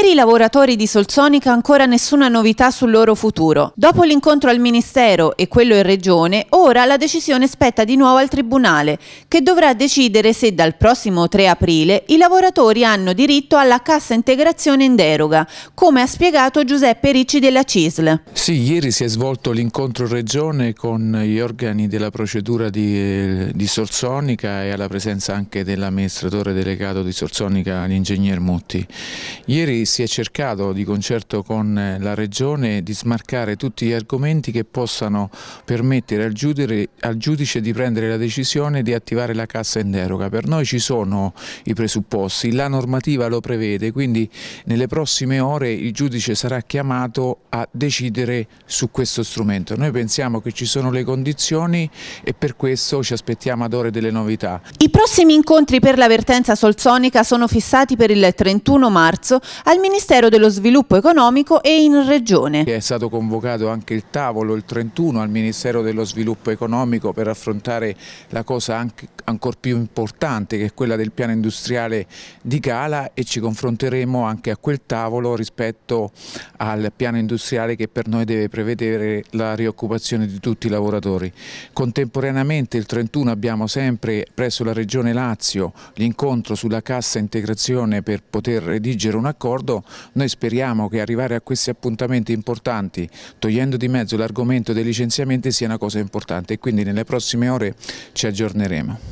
Per i lavoratori di Solsonica ancora nessuna novità sul loro futuro. Dopo l'incontro al Ministero e quello in Regione, ora la decisione spetta di nuovo al Tribunale, che dovrà decidere se dal prossimo 3 aprile i lavoratori hanno diritto alla cassa integrazione in deroga, come ha spiegato Giuseppe Ricci della CISL. Sì, ieri si è svolto l'incontro Regione con gli organi della procedura di, eh, di Solsonica e alla presenza anche dell'amministratore delegato di Solsonica, l'ingegner Mutti. Ieri si è cercato di concerto con eh, la Regione di smarcare tutti gli argomenti che possano permettere al giudice, al giudice di prendere la decisione di attivare la cassa in deroga. Per noi ci sono i presupposti, la normativa lo prevede, quindi nelle prossime ore il giudice sarà chiamato a decidere su questo strumento. Noi pensiamo che ci sono le condizioni e per questo ci aspettiamo ad ore delle novità. I prossimi incontri per l'avvertenza solsonica sono fissati per il 31 marzo al Ministero dello Sviluppo Economico e in Regione. È stato convocato anche il tavolo il 31 al Ministero dello Sviluppo Economico per affrontare la cosa ancora più importante che è quella del piano industriale di Cala e ci confronteremo anche a quel tavolo rispetto al piano industriale che per noi deve prevedere la rioccupazione di tutti i lavoratori. Contemporaneamente il 31 abbiamo sempre presso la Regione Lazio l'incontro sulla cassa integrazione per poter redigere un accordo d'accordo, noi speriamo che arrivare a questi appuntamenti importanti, togliendo di mezzo l'argomento dei licenziamenti, sia una cosa importante e quindi nelle prossime ore ci aggiorneremo.